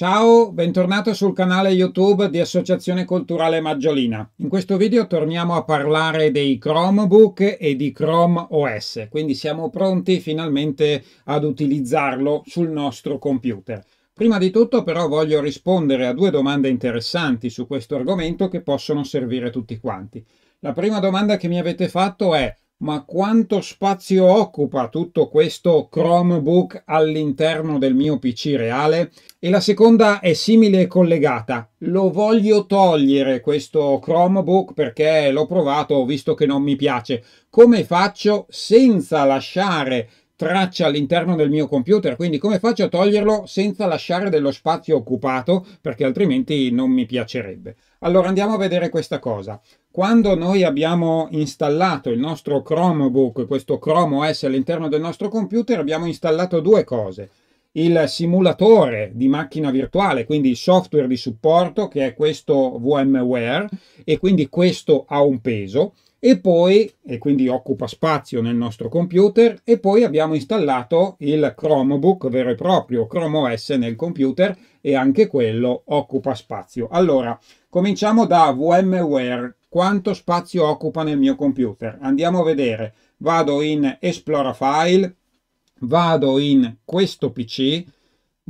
Ciao, bentornato sul canale YouTube di Associazione Culturale Maggiolina. In questo video torniamo a parlare dei Chromebook e di Chrome OS, quindi siamo pronti finalmente ad utilizzarlo sul nostro computer. Prima di tutto però voglio rispondere a due domande interessanti su questo argomento che possono servire tutti quanti. La prima domanda che mi avete fatto è ma quanto spazio occupa tutto questo Chromebook all'interno del mio PC reale? E la seconda è simile e collegata. Lo voglio togliere questo Chromebook perché l'ho provato, ho visto che non mi piace. Come faccio senza lasciare traccia all'interno del mio computer, quindi come faccio a toglierlo senza lasciare dello spazio occupato perché altrimenti non mi piacerebbe. Allora andiamo a vedere questa cosa. Quando noi abbiamo installato il nostro Chromebook, questo Chrome OS all'interno del nostro computer, abbiamo installato due cose. Il simulatore di macchina virtuale, quindi il software di supporto che è questo VMware e quindi questo ha un peso e poi, e quindi occupa spazio nel nostro computer, e poi abbiamo installato il Chromebook vero e proprio, Chrome OS nel computer, e anche quello occupa spazio. Allora, cominciamo da VMware, quanto spazio occupa nel mio computer? Andiamo a vedere, vado in Explora File, vado in questo PC,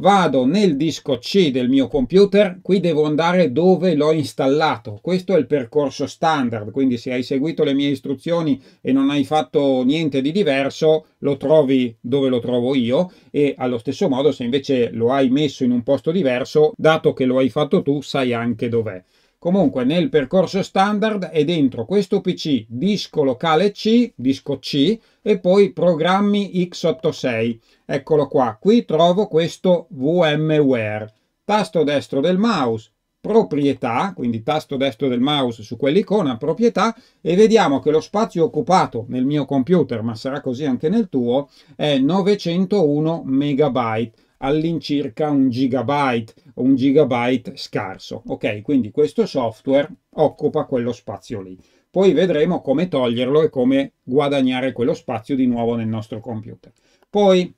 vado nel disco C del mio computer, qui devo andare dove l'ho installato. Questo è il percorso standard, quindi se hai seguito le mie istruzioni e non hai fatto niente di diverso, lo trovi dove lo trovo io e allo stesso modo se invece lo hai messo in un posto diverso, dato che lo hai fatto tu, sai anche dov'è. Comunque nel percorso standard è dentro questo PC disco locale C, disco C e poi programmi x86. Eccolo qua, qui trovo questo VMware. Tasto destro del mouse, proprietà, quindi tasto destro del mouse su quell'icona proprietà e vediamo che lo spazio occupato nel mio computer, ma sarà così anche nel tuo, è 901 megabyte all'incirca un gigabyte o un gigabyte scarso. Ok, quindi questo software occupa quello spazio lì. Poi vedremo come toglierlo e come guadagnare quello spazio di nuovo nel nostro computer. Poi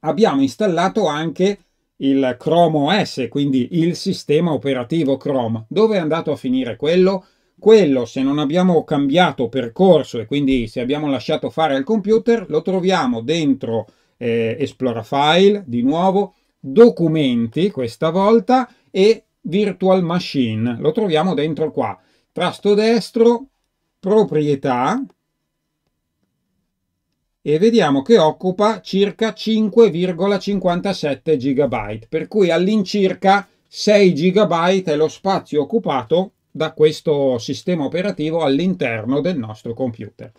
abbiamo installato anche il Chrome OS, quindi il sistema operativo Chrome. Dove è andato a finire quello? Quello, se non abbiamo cambiato percorso e quindi se abbiamo lasciato fare al computer, lo troviamo dentro eh, Esplora File di nuovo, Documenti questa volta e Virtual Machine. Lo troviamo dentro qua. Trasto destro, Proprietà e vediamo che occupa circa 5,57 GB, per cui all'incirca 6 GB è lo spazio occupato da questo sistema operativo all'interno del nostro computer.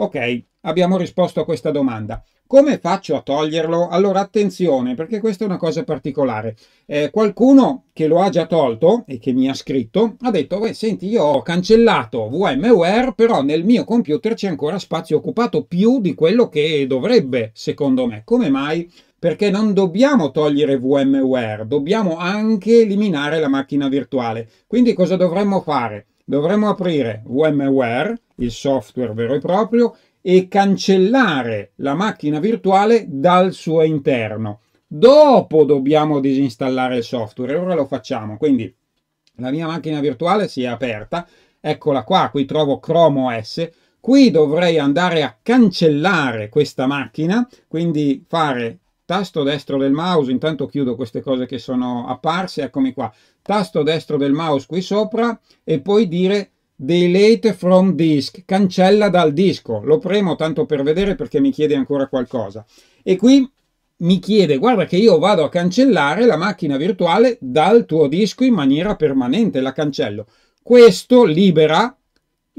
Ok, abbiamo risposto a questa domanda. Come faccio a toglierlo? Allora attenzione perché questa è una cosa particolare. Eh, qualcuno che lo ha già tolto e che mi ha scritto ha detto, beh senti io ho cancellato VMware però nel mio computer c'è ancora spazio occupato più di quello che dovrebbe secondo me. Come mai? Perché non dobbiamo togliere VMware, dobbiamo anche eliminare la macchina virtuale. Quindi cosa dovremmo fare? dovremmo aprire VMware, il software vero e proprio, e cancellare la macchina virtuale dal suo interno. Dopo dobbiamo disinstallare il software, ora lo facciamo. Quindi la mia macchina virtuale si è aperta, eccola qua, qui trovo Chrome OS. Qui dovrei andare a cancellare questa macchina, quindi fare tasto destro del mouse, intanto chiudo queste cose che sono apparse, eccomi qua, tasto destro del mouse qui sopra e poi dire delete from disk, cancella dal disco. Lo premo tanto per vedere perché mi chiede ancora qualcosa. E qui mi chiede, guarda che io vado a cancellare la macchina virtuale dal tuo disco in maniera permanente, la cancello. Questo libera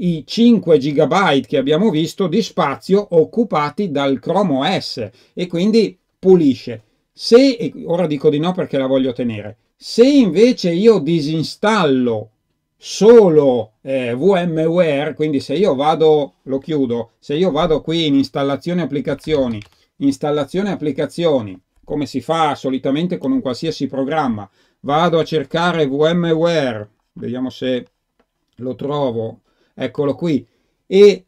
i 5 GB che abbiamo visto di spazio occupati dal Chrome OS e quindi pulisce. Se, ora dico di no perché la voglio tenere, se invece io disinstallo solo eh, VMware, quindi se io vado, lo chiudo, se io vado qui in installazione applicazioni, installazione applicazioni, come si fa solitamente con un qualsiasi programma, vado a cercare VMware, vediamo se lo trovo, eccolo qui, e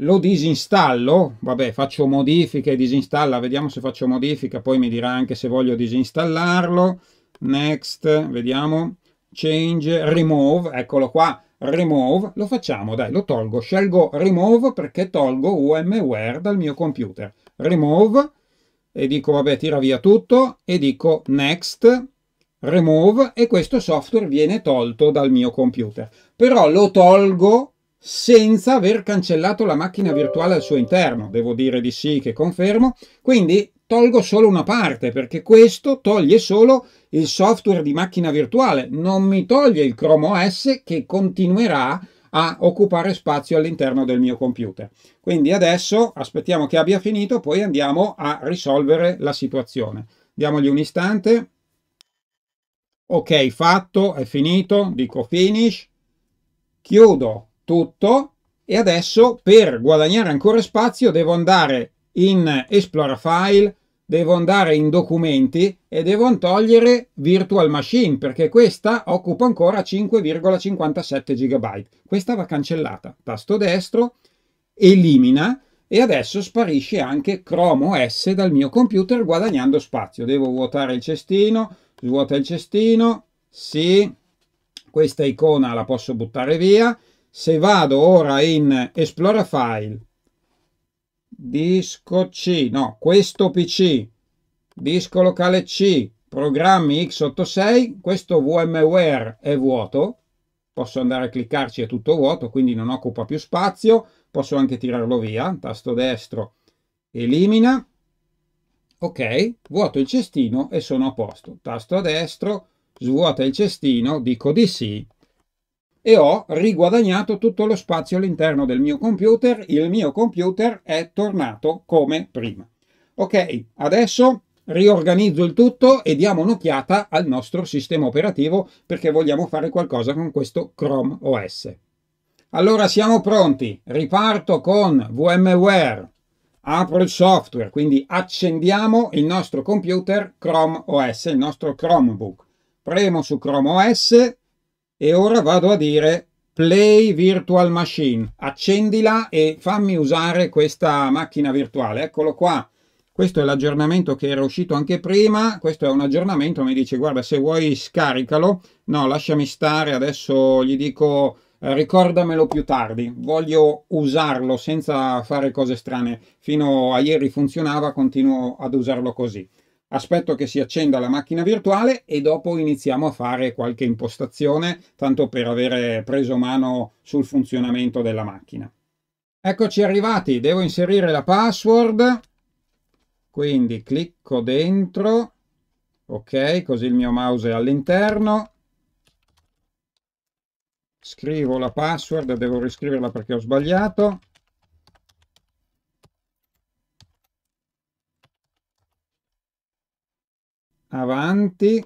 lo disinstallo, vabbè faccio modifica e disinstalla, vediamo se faccio modifica, poi mi dirà anche se voglio disinstallarlo, next, vediamo, change, remove, eccolo qua, remove, lo facciamo, dai, lo tolgo, scelgo remove perché tolgo umware dal mio computer, remove, e dico vabbè tira via tutto, e dico next, remove, e questo software viene tolto dal mio computer, però lo tolgo senza aver cancellato la macchina virtuale al suo interno. Devo dire di sì che confermo. Quindi tolgo solo una parte perché questo toglie solo il software di macchina virtuale, non mi toglie il Chrome OS che continuerà a occupare spazio all'interno del mio computer. Quindi adesso aspettiamo che abbia finito, poi andiamo a risolvere la situazione. Diamogli un istante. Ok, fatto, è finito, dico finish, chiudo tutto e adesso per guadagnare ancora spazio devo andare in Explora File, devo andare in Documenti e devo togliere Virtual Machine perché questa occupa ancora 5,57 GB. Questa va cancellata. Tasto destro, elimina e adesso sparisce anche Chrome OS dal mio computer guadagnando spazio. Devo vuotare il cestino, svuota il cestino, sì, questa icona la posso buttare via se vado ora in Esplora File, disco C, no, questo PC, disco locale C, programmi x86, questo VMware è vuoto, posso andare a cliccarci, è tutto vuoto, quindi non occupa più spazio, posso anche tirarlo via, tasto destro, elimina, ok, vuoto il cestino e sono a posto, tasto a destro, svuota il cestino, dico di sì e ho riguadagnato tutto lo spazio all'interno del mio computer, il mio computer è tornato come prima. Ok, adesso riorganizzo il tutto e diamo un'occhiata al nostro sistema operativo perché vogliamo fare qualcosa con questo Chrome OS. Allora siamo pronti, riparto con VMware, apro il software, quindi accendiamo il nostro computer Chrome OS, il nostro Chromebook. Premo su Chrome OS, e ora vado a dire Play Virtual Machine, accendila e fammi usare questa macchina virtuale. Eccolo qua, questo è l'aggiornamento che era uscito anche prima, questo è un aggiornamento, mi dice guarda se vuoi scaricalo, no lasciami stare, adesso gli dico eh, ricordamelo più tardi, voglio usarlo senza fare cose strane, fino a ieri funzionava, continuo ad usarlo così aspetto che si accenda la macchina virtuale e dopo iniziamo a fare qualche impostazione, tanto per avere preso mano sul funzionamento della macchina. Eccoci arrivati, devo inserire la password, quindi clicco dentro, ok, così il mio mouse è all'interno, scrivo la password, devo riscriverla perché ho sbagliato, avanti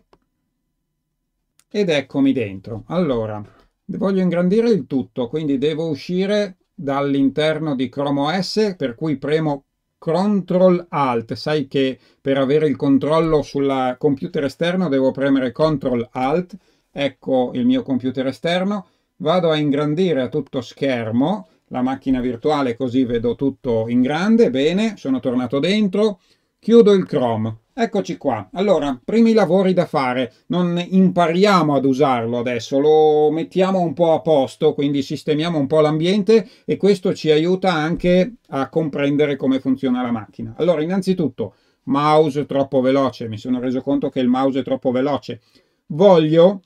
ed eccomi dentro. Allora, voglio ingrandire il tutto, quindi devo uscire dall'interno di Chrome OS, per cui premo Ctrl Alt. Sai che per avere il controllo sul computer esterno devo premere Ctrl Alt. Ecco il mio computer esterno. Vado a ingrandire a tutto schermo la macchina virtuale così vedo tutto in grande. Bene, sono tornato dentro. Chiudo il Chrome. Eccoci qua, allora, primi lavori da fare, non impariamo ad usarlo adesso, lo mettiamo un po' a posto, quindi sistemiamo un po' l'ambiente e questo ci aiuta anche a comprendere come funziona la macchina. Allora, innanzitutto, mouse troppo veloce, mi sono reso conto che il mouse è troppo veloce, voglio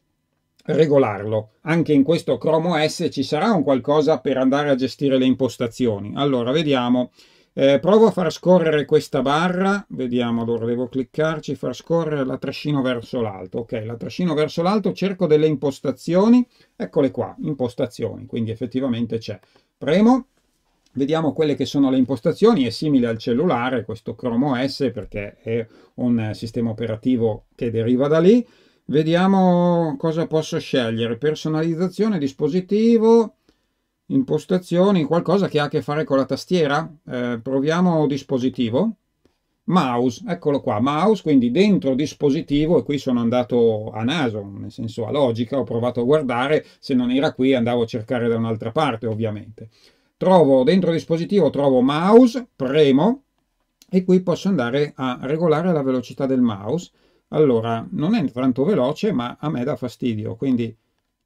regolarlo. Anche in questo Chrome OS ci sarà un qualcosa per andare a gestire le impostazioni. Allora, vediamo... Eh, provo a far scorrere questa barra, vediamo, allora devo cliccarci, far scorrere la trascino verso l'alto, ok, la trascino verso l'alto, cerco delle impostazioni, eccole qua, impostazioni, quindi effettivamente c'è. Premo, vediamo quelle che sono le impostazioni, è simile al cellulare, questo Chrome OS, perché è un eh, sistema operativo che deriva da lì. Vediamo cosa posso scegliere, personalizzazione, dispositivo, impostazioni, qualcosa che ha a che fare con la tastiera. Eh, proviamo dispositivo, mouse, eccolo qua, mouse, quindi dentro dispositivo, e qui sono andato a naso, nel senso a logica, ho provato a guardare, se non era qui andavo a cercare da un'altra parte ovviamente. Trovo dentro dispositivo, trovo mouse, premo, e qui posso andare a regolare la velocità del mouse. Allora, non è tanto veloce, ma a me dà fastidio, quindi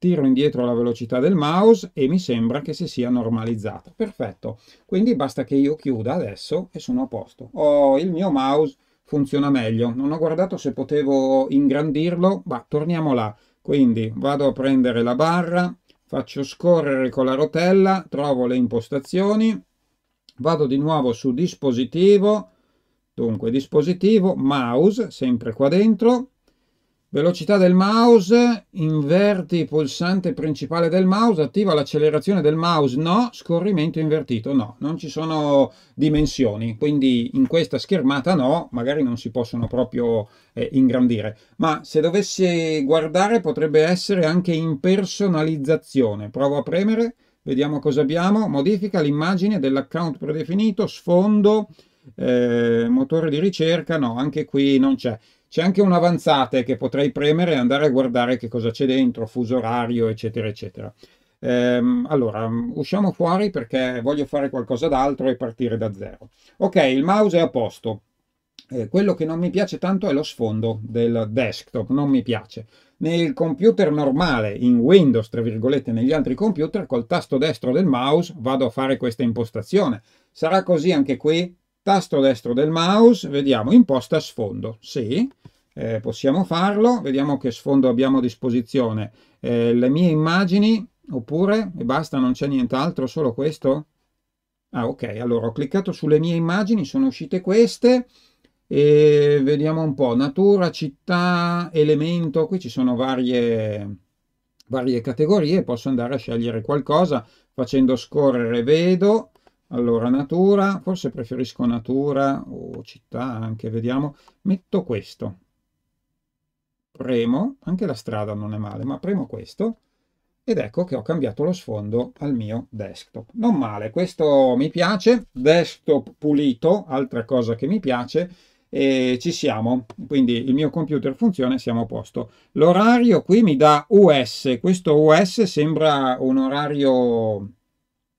tiro indietro la velocità del mouse e mi sembra che si sia normalizzata. Perfetto, quindi basta che io chiuda adesso e sono a posto. Oh, il mio mouse funziona meglio. Non ho guardato se potevo ingrandirlo, ma torniamo là. Quindi vado a prendere la barra, faccio scorrere con la rotella, trovo le impostazioni, vado di nuovo su dispositivo, dunque dispositivo, mouse, sempre qua dentro, Velocità del mouse, inverti il pulsante principale del mouse, attiva l'accelerazione del mouse, no, scorrimento invertito, no, non ci sono dimensioni, quindi in questa schermata no, magari non si possono proprio eh, ingrandire, ma se dovessi guardare potrebbe essere anche in personalizzazione, provo a premere, vediamo cosa abbiamo, modifica l'immagine dell'account predefinito, sfondo, eh, motore di ricerca, no, anche qui non c'è. C'è anche un'avanzata che potrei premere e andare a guardare che cosa c'è dentro, fuso orario, eccetera, eccetera. Ehm, allora, usciamo fuori perché voglio fare qualcosa d'altro e partire da zero. Ok, il mouse è a posto. Eh, quello che non mi piace tanto è lo sfondo del desktop, non mi piace. Nel computer normale, in Windows, tra virgolette, negli altri computer, col tasto destro del mouse vado a fare questa impostazione. Sarà così anche qui? tasto destro del mouse, vediamo imposta sfondo, sì, eh, possiamo farlo, vediamo che sfondo abbiamo a disposizione, eh, le mie immagini oppure, e basta, non c'è nient'altro, solo questo? Ah ok, allora ho cliccato sulle mie immagini, sono uscite queste, e vediamo un po', natura, città, elemento, qui ci sono varie, varie categorie, posso andare a scegliere qualcosa, facendo scorrere vedo, allora, natura, forse preferisco natura o città anche, vediamo. Metto questo. Premo, anche la strada non è male, ma premo questo ed ecco che ho cambiato lo sfondo al mio desktop. Non male, questo mi piace, desktop pulito, altra cosa che mi piace, e ci siamo, quindi il mio computer funziona e siamo a posto. L'orario qui mi dà US, questo US sembra un orario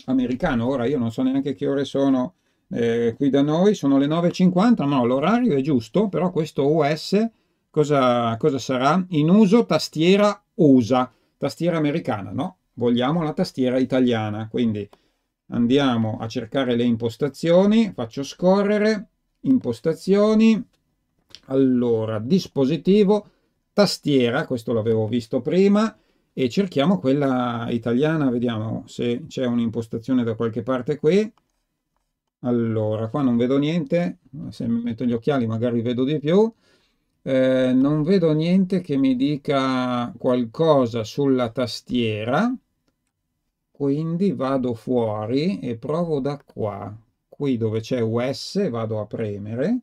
americano. Ora io non so neanche che ore sono eh, qui da noi, sono le 9.50, no, l'orario è giusto, però questo OS cosa, cosa sarà? In uso tastiera USA, tastiera americana, no? Vogliamo la tastiera italiana, quindi andiamo a cercare le impostazioni, faccio scorrere, impostazioni, allora dispositivo, tastiera, questo l'avevo visto prima, e cerchiamo quella italiana, vediamo se c'è un'impostazione da qualche parte qui. Allora, qua non vedo niente, se mi metto gli occhiali magari vedo di più. Eh, non vedo niente che mi dica qualcosa sulla tastiera, quindi vado fuori e provo da qua. Qui dove c'è US vado a premere,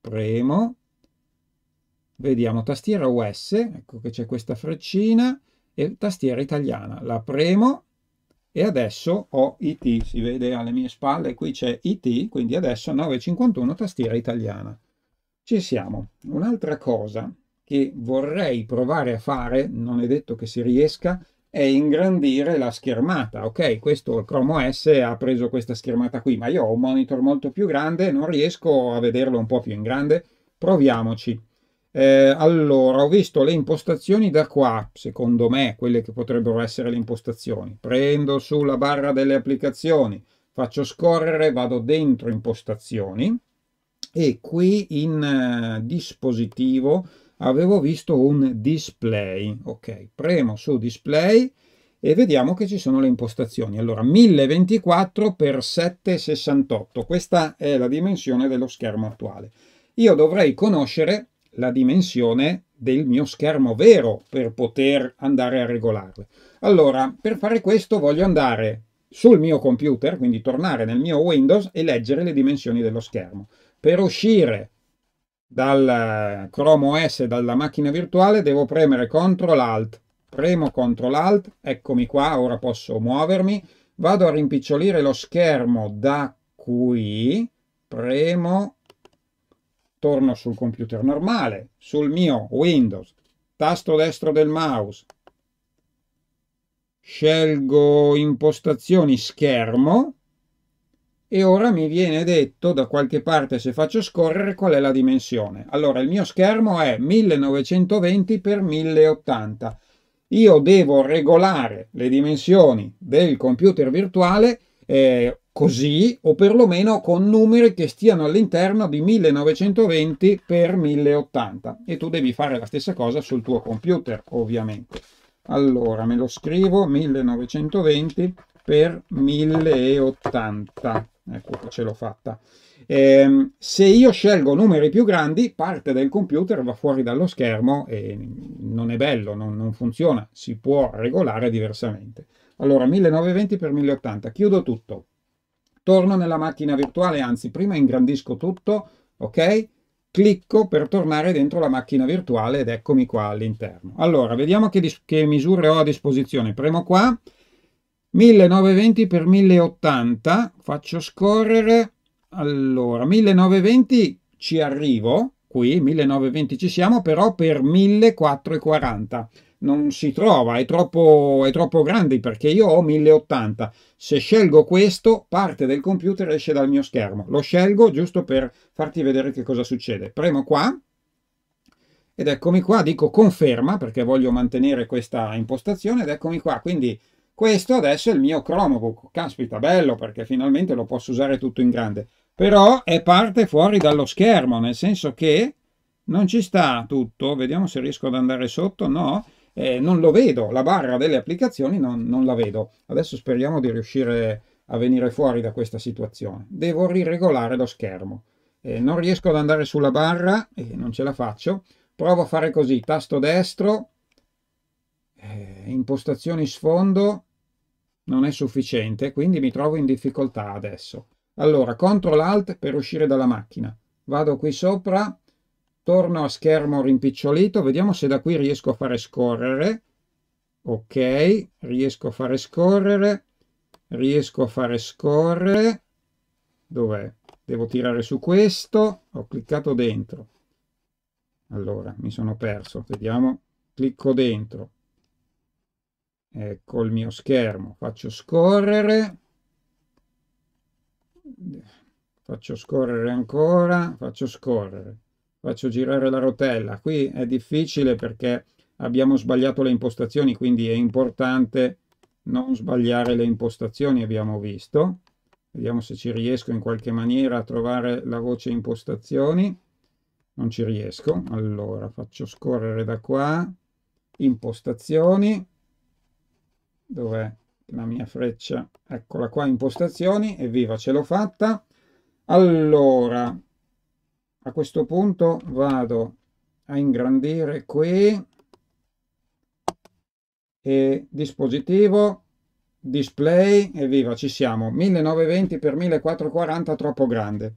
premo, vediamo tastiera US, ecco che c'è questa freccina, e tastiera italiana. La premo e adesso ho IT, si vede alle mie spalle, qui c'è IT, quindi adesso 951 tastiera italiana. Ci siamo. Un'altra cosa che vorrei provare a fare, non è detto che si riesca, è ingrandire la schermata. Ok, questo Chrome OS ha preso questa schermata qui, ma io ho un monitor molto più grande, non riesco a vederlo un po' più in grande. Proviamoci. Eh, allora, ho visto le impostazioni da qua, secondo me, quelle che potrebbero essere le impostazioni. Prendo sulla barra delle applicazioni, faccio scorrere, vado dentro impostazioni e qui in eh, dispositivo avevo visto un display. Ok, premo su display e vediamo che ci sono le impostazioni. Allora, 1024 x 768, questa è la dimensione dello schermo attuale. Io dovrei conoscere la dimensione del mio schermo vero per poter andare a regolarle. Allora, per fare questo voglio andare sul mio computer, quindi tornare nel mio Windows e leggere le dimensioni dello schermo. Per uscire dal Chrome OS, dalla macchina virtuale, devo premere CTRL ALT. Premo CTRL ALT, eccomi qua, ora posso muovermi. Vado a rimpicciolire lo schermo da qui, premo torno sul computer normale, sul mio Windows, tasto destro del mouse, scelgo impostazioni schermo e ora mi viene detto da qualche parte se faccio scorrere qual è la dimensione. Allora il mio schermo è 1920 x 1080. Io devo regolare le dimensioni del computer virtuale eh, così o perlomeno con numeri che stiano all'interno di 1920 x 1080 e tu devi fare la stessa cosa sul tuo computer ovviamente allora me lo scrivo 1920 x 1080 ecco che ce l'ho fatta eh, se io scelgo numeri più grandi parte del computer va fuori dallo schermo e non è bello non, non funziona si può regolare diversamente allora 1920 x 1080 chiudo tutto torno nella macchina virtuale, anzi prima ingrandisco tutto, ok? Clicco per tornare dentro la macchina virtuale ed eccomi qua all'interno. Allora, vediamo che, che misure ho a disposizione. Premo qua, 1920x1080, faccio scorrere, allora, 1920 ci arrivo, qui, 1920 ci siamo, però per 1440 non si trova, è troppo, è troppo grande perché io ho 1080. Se scelgo questo, parte del computer esce dal mio schermo. Lo scelgo giusto per farti vedere che cosa succede. Premo qua ed eccomi qua, dico conferma perché voglio mantenere questa impostazione ed eccomi qua. Quindi questo adesso è il mio Chromebook. Caspita, bello perché finalmente lo posso usare tutto in grande. Però è parte fuori dallo schermo, nel senso che non ci sta tutto. Vediamo se riesco ad andare sotto. No, eh, non lo vedo, la barra delle applicazioni non, non la vedo. Adesso speriamo di riuscire a venire fuori da questa situazione. Devo riregolare lo schermo. Eh, non riesco ad andare sulla barra e eh, non ce la faccio. Provo a fare così, tasto destro, eh, impostazioni sfondo, non è sufficiente, quindi mi trovo in difficoltà adesso. Allora, CTRL ALT per uscire dalla macchina. Vado qui sopra, torno a schermo rimpicciolito, vediamo se da qui riesco a fare scorrere. Ok, riesco a fare scorrere, riesco a fare scorrere. Dov'è? Devo tirare su questo, ho cliccato dentro. Allora, mi sono perso, vediamo, clicco dentro. Ecco il mio schermo, faccio scorrere, faccio scorrere ancora, faccio scorrere faccio girare la rotella. Qui è difficile perché abbiamo sbagliato le impostazioni, quindi è importante non sbagliare le impostazioni, abbiamo visto. Vediamo se ci riesco in qualche maniera a trovare la voce impostazioni. Non ci riesco. Allora, faccio scorrere da qua. Impostazioni. Dov'è la mia freccia? Eccola qua, impostazioni. Evviva, ce l'ho fatta. Allora, a questo punto vado a ingrandire qui e dispositivo display evviva ci siamo 1920x1440 troppo grande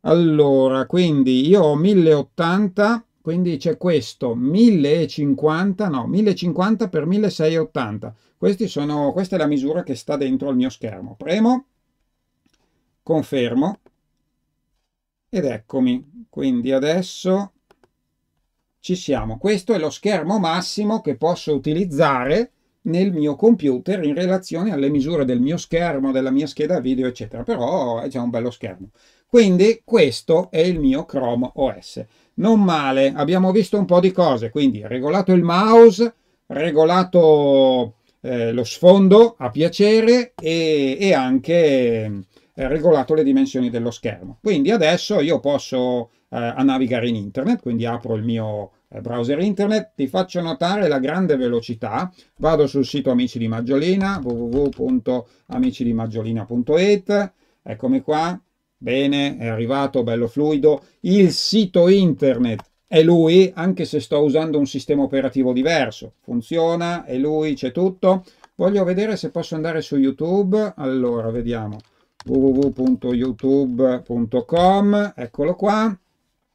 allora quindi io ho 1080 quindi c'è questo 1050 no 1050 x 1680 questi sono questa è la misura che sta dentro al mio schermo premo confermo ed eccomi quindi adesso ci siamo questo è lo schermo massimo che posso utilizzare nel mio computer in relazione alle misure del mio schermo della mia scheda video eccetera però è già un bello schermo quindi questo è il mio Chrome OS non male abbiamo visto un po' di cose quindi regolato il mouse regolato eh, lo sfondo a piacere e, e anche eh, regolato le dimensioni dello schermo. Quindi adesso io posso eh, navigare in internet, quindi apro il mio eh, browser internet, ti faccio notare la grande velocità, vado sul sito Amici di Maggiolina, www.amicidimaggiolina.it, eccomi qua, bene, è arrivato, bello fluido, il sito internet è lui, anche se sto usando un sistema operativo diverso, funziona, è lui, c'è tutto, voglio vedere se posso andare su YouTube, allora vediamo, www.youtube.com, eccolo qua,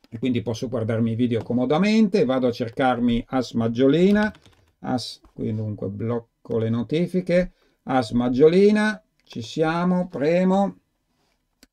e quindi posso guardarmi i video comodamente, vado a cercarmi As Maggiolina, As, qui dunque blocco le notifiche, As Maggiolina, ci siamo, premo,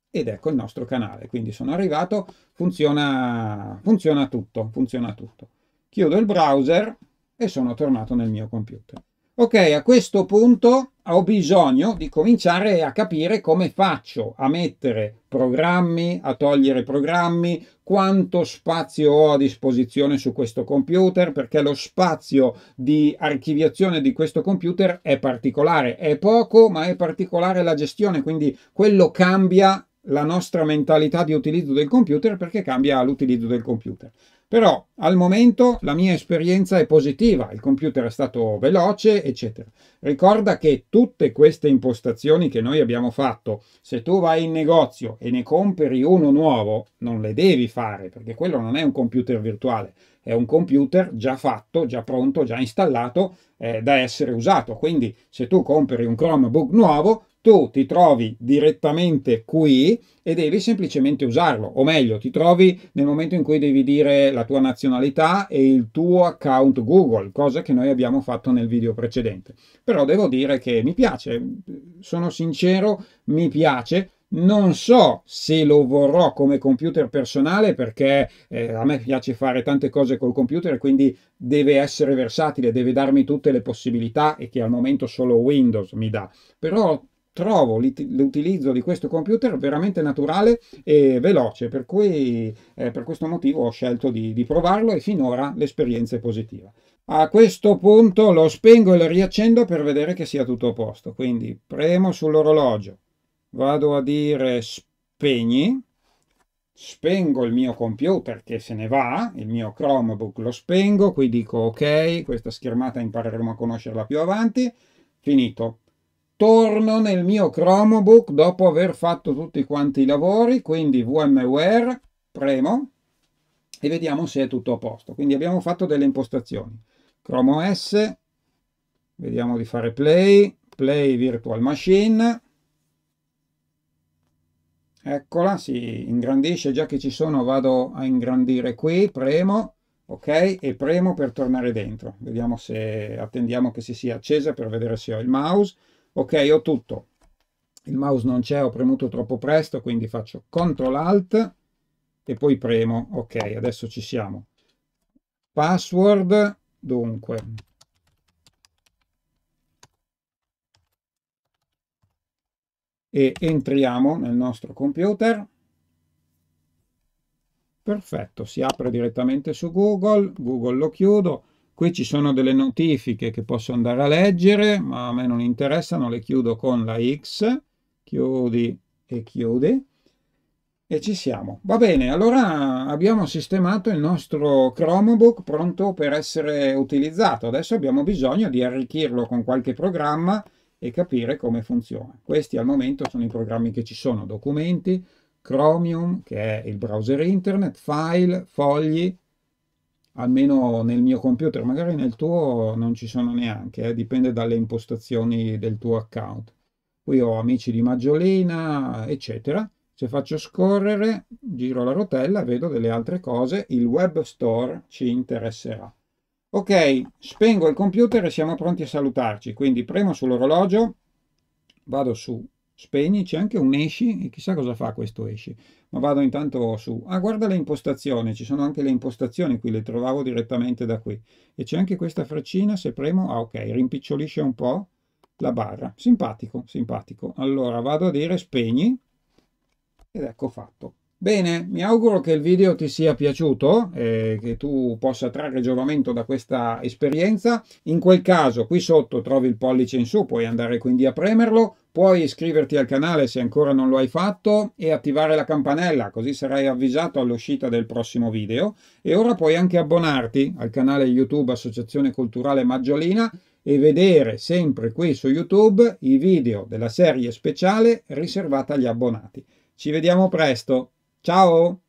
ed ecco il nostro canale, quindi sono arrivato, funziona, funziona tutto, funziona tutto. Chiudo il browser e sono tornato nel mio computer. Ok, a questo punto ho bisogno di cominciare a capire come faccio a mettere programmi, a togliere programmi, quanto spazio ho a disposizione su questo computer, perché lo spazio di archiviazione di questo computer è particolare, è poco, ma è particolare la gestione, quindi quello cambia la nostra mentalità di utilizzo del computer perché cambia l'utilizzo del computer. Però al momento la mia esperienza è positiva, il computer è stato veloce, eccetera. Ricorda che tutte queste impostazioni che noi abbiamo fatto, se tu vai in negozio e ne compri uno nuovo, non le devi fare, perché quello non è un computer virtuale, è un computer già fatto, già pronto, già installato eh, da essere usato. Quindi se tu compri un Chromebook nuovo, tu ti trovi direttamente qui e devi semplicemente usarlo, o meglio, ti trovi nel momento in cui devi dire la tua nazionalità e il tuo account Google, cosa che noi abbiamo fatto nel video precedente. Però devo dire che mi piace, sono sincero, mi piace, non so se lo vorrò come computer personale perché eh, a me piace fare tante cose col computer e quindi deve essere versatile, deve darmi tutte le possibilità e che al momento solo Windows mi dà. Però trovo l'utilizzo di questo computer veramente naturale e veloce, per cui eh, per questo motivo ho scelto di, di provarlo e finora l'esperienza è positiva. A questo punto lo spengo e lo riaccendo per vedere che sia tutto a posto, quindi premo sull'orologio, vado a dire spegni, spengo il mio computer che se ne va, il mio Chromebook lo spengo, qui dico ok, questa schermata impareremo a conoscerla più avanti, finito. Torno nel mio Chromebook dopo aver fatto tutti quanti i lavori, quindi VMware, premo e vediamo se è tutto a posto. Quindi abbiamo fatto delle impostazioni. Chrome OS, vediamo di fare play, play virtual machine, Eccola, si ingrandisce, già che ci sono vado a ingrandire qui, premo, ok, e premo per tornare dentro. Vediamo se attendiamo che si sia accesa per vedere se ho il mouse. Ok, ho tutto. Il mouse non c'è, ho premuto troppo presto, quindi faccio CTRL ALT e poi premo. Ok, adesso ci siamo. Password, dunque, e entriamo nel nostro computer. Perfetto, si apre direttamente su Google, Google lo chiudo. Qui ci sono delle notifiche che posso andare a leggere, ma a me non interessano, le chiudo con la X. Chiudi e chiudi. E ci siamo. Va bene, allora abbiamo sistemato il nostro Chromebook pronto per essere utilizzato. Adesso abbiamo bisogno di arricchirlo con qualche programma e capire come funziona. Questi al momento sono i programmi che ci sono, documenti, Chromium, che è il browser internet, file, fogli, almeno nel mio computer, magari nel tuo non ci sono neanche, eh, dipende dalle impostazioni del tuo account. Qui ho amici di Maggiolina, eccetera. Se faccio scorrere, giro la rotella, vedo delle altre cose, il web store ci interesserà. Ok, spengo il computer e siamo pronti a salutarci, quindi premo sull'orologio, vado su spegni, c'è anche un esci, e chissà cosa fa questo esci, ma vado intanto su, ah guarda le impostazioni, ci sono anche le impostazioni qui, le trovavo direttamente da qui, e c'è anche questa freccina, se premo, ah ok, rimpicciolisce un po' la barra, simpatico, simpatico, allora vado a dire spegni, ed ecco fatto. Bene, mi auguro che il video ti sia piaciuto e eh, che tu possa trarre giovamento da questa esperienza. In quel caso qui sotto trovi il pollice in su, puoi andare quindi a premerlo, puoi iscriverti al canale se ancora non lo hai fatto e attivare la campanella così sarai avvisato all'uscita del prossimo video. E ora puoi anche abbonarti al canale YouTube Associazione Culturale Maggiolina e vedere sempre qui su YouTube i video della serie speciale riservata agli abbonati. Ci vediamo presto! Ciao!